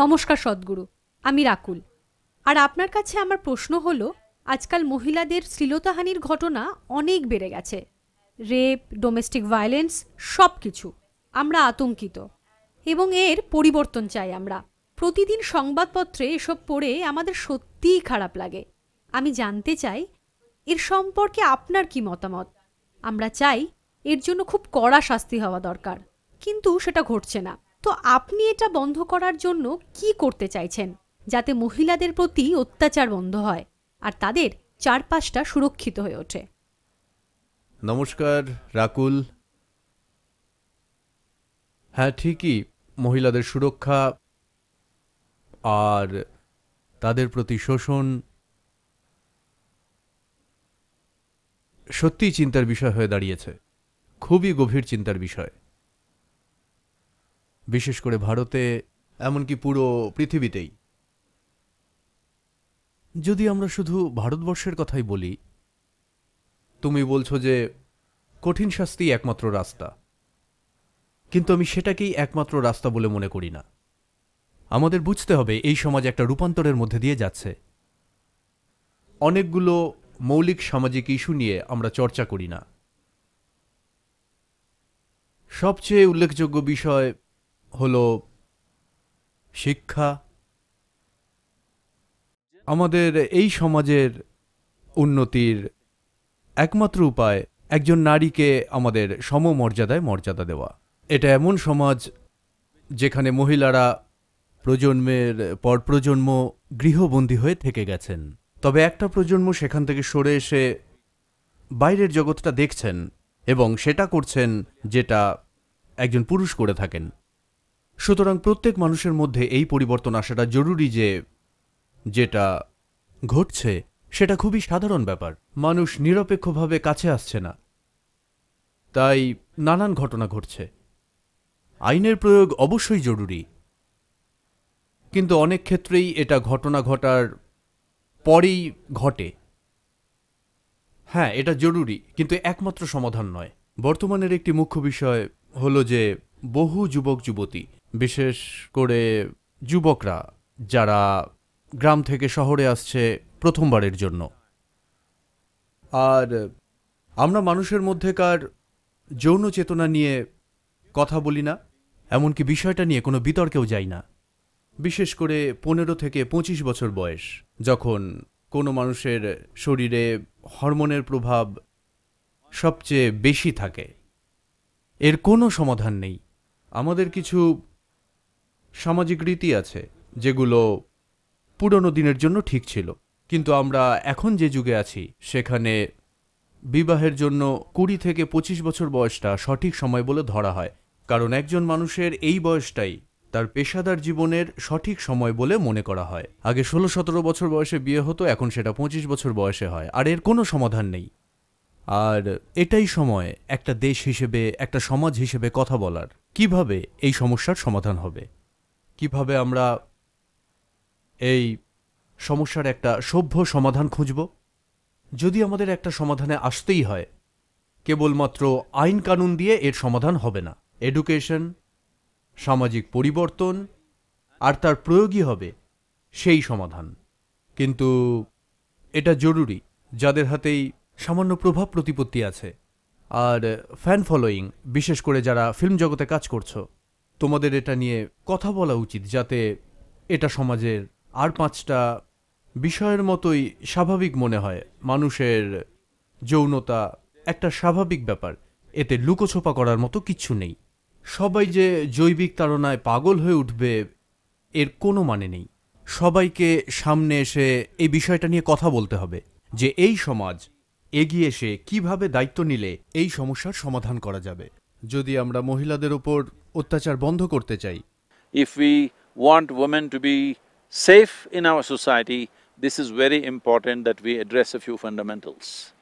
নমস্কার সদ্গুরু আমি রাকুল আর আপনার কাছে আমার প্রশ্ন হল আজকাল মহিলাদের শ্লীলতাহানির ঘটনা অনেক বেড়ে গেছে রেপ ডোমেস্টিক ভায়োলেন্স সব কিছু আমরা আতঙ্কিত এবং এর পরিবর্তন চাই আমরা প্রতিদিন সংবাদপত্রে এসব পড়ে আমাদের সত্যিই খারাপ লাগে আমি জানতে চাই এর সম্পর্কে আপনার কি মতামত আমরা চাই এর জন্য খুব কড়া শাস্তি হওয়া দরকার কিন্তু সেটা ঘটছে না তো আপনি এটা বন্ধ করার জন্য কি করতে চাইছেন যাতে মহিলাদের প্রতি অত্যাচার বন্ধ হয় আর তাদের চারপাশটা সুরক্ষিত হয়ে ওঠে নমস্কার রাকুল হ্যাঁ ঠিকই মহিলাদের সুরক্ষা আর তাদের প্রতি শোষণ সত্যিই চিন্তার বিষয় হয়ে দাঁড়িয়েছে খুবই গভীর চিন্তার বিষয় বিশেষ করে ভারতে এমনকি পুরো পৃথিবীতেই যদি আমরা শুধু ভারতবর্ষের কথাই বলি তুমি বলছো যে কঠিন শাস্তি একমাত্র রাস্তা কিন্তু আমি সেটাকেই একমাত্র রাস্তা বলে মনে করি না আমাদের বুঝতে হবে এই সমাজ একটা রূপান্তরের মধ্যে দিয়ে যাচ্ছে অনেকগুলো মৌলিক সামাজিক ইস্যু নিয়ে আমরা চর্চা করি না সবচেয়ে উল্লেখযোগ্য বিষয় হল শিক্ষা আমাদের এই সমাজের উন্নতির একমাত্র উপায় একজন নারীকে আমাদের সমমর্যাদায় মর্যাদা দেওয়া এটা এমন সমাজ যেখানে মহিলারা প্রজন্মের পর প্রজন্ম গৃহবন্দী হয়ে থেকে গেছেন তবে একটা প্রজন্ম সেখান থেকে সরে এসে বাইরের জগৎটা দেখছেন এবং সেটা করছেন যেটা একজন পুরুষ করে থাকেন সুতরাং প্রত্যেক মানুষের মধ্যে এই পরিবর্তন আসাটা জরুরি যে যেটা ঘটছে সেটা খুবই সাধারণ ব্যাপার মানুষ নিরপেক্ষভাবে কাছে আসছে না তাই নানান ঘটনা ঘটছে আইনের প্রয়োগ অবশ্যই জরুরি কিন্তু অনেক ক্ষেত্রেই এটা ঘটনা ঘটার পরেই ঘটে হ্যাঁ এটা জরুরি কিন্তু একমাত্র সমাধান নয় বর্তমানের একটি মুখ্য বিষয় হলো যে বহু যুবক যুবতী বিশেষ করে যুবকরা যারা গ্রাম থেকে শহরে আসছে প্রথমবারের জন্য আর আমরা মানুষের মধ্যেকার যৌন চেতনা নিয়ে কথা বলি না এমনকি বিষয়টা নিয়ে কোনো বিতর্কেও যাই না বিশেষ করে পনেরো থেকে পঁচিশ বছর বয়স যখন কোনো মানুষের শরীরে হরমোনের প্রভাব সবচেয়ে বেশি থাকে এর কোনো সমাধান নেই আমাদের কিছু সামাজিক রীতি আছে যেগুলো পুরনো দিনের জন্য ঠিক ছিল কিন্তু আমরা এখন যে যুগে আছি সেখানে বিবাহের জন্য কুড়ি থেকে ২৫ বছর বয়সটা সঠিক সময় বলে ধরা হয় কারণ একজন মানুষের এই বয়সটাই তার পেশাদার জীবনের সঠিক সময় বলে মনে করা হয় আগে ষোলো সতেরো বছর বয়সে বিয়ে হতো এখন সেটা পঁচিশ বছর বয়সে হয় আর এর কোনো সমাধান নেই আর এটাই সময় একটা দেশ হিসেবে একটা সমাজ হিসেবে কথা বলার কিভাবে এই সমস্যার সমাধান হবে কিভাবে আমরা এই সমস্যার একটা সভ্য সমাধান খুঁজব যদি আমাদের একটা সমাধানে আসতেই হয় কেবলমাত্র আইন কানুন দিয়ে এর সমাধান হবে না এডুকেশন সামাজিক পরিবর্তন আর তার প্রয়োগই হবে সেই সমাধান কিন্তু এটা জরুরি যাদের হাতেই সামান্য প্রভাব প্রতিপত্তি আছে আর ফ্যান ফলোয়িং বিশেষ করে যারা ফিল্ম জগতে কাজ করছো তোমাদের এটা নিয়ে কথা বলা উচিত যাতে এটা সমাজের আর পাঁচটা বিষয়ের মতোই স্বাভাবিক মনে হয় মানুষের যৌনতা একটা স্বাভাবিক ব্যাপার এতে লুকোছোপা করার মতো কিছু নেই সবাই যে জৈবিক তাড়নায় পাগল হয়ে উঠবে এর কোনো মানে নেই সবাইকে সামনে এসে এই বিষয়টা নিয়ে কথা বলতে হবে যে এই সমাজ এগিয়ে এসে কিভাবে দায়িত্ব নিলে এই সমস্যার সমাধান করা যাবে যদি আমরা মহিলাদের ওপর If we want women to be safe in our society, this is very important that we address a few fundamentals.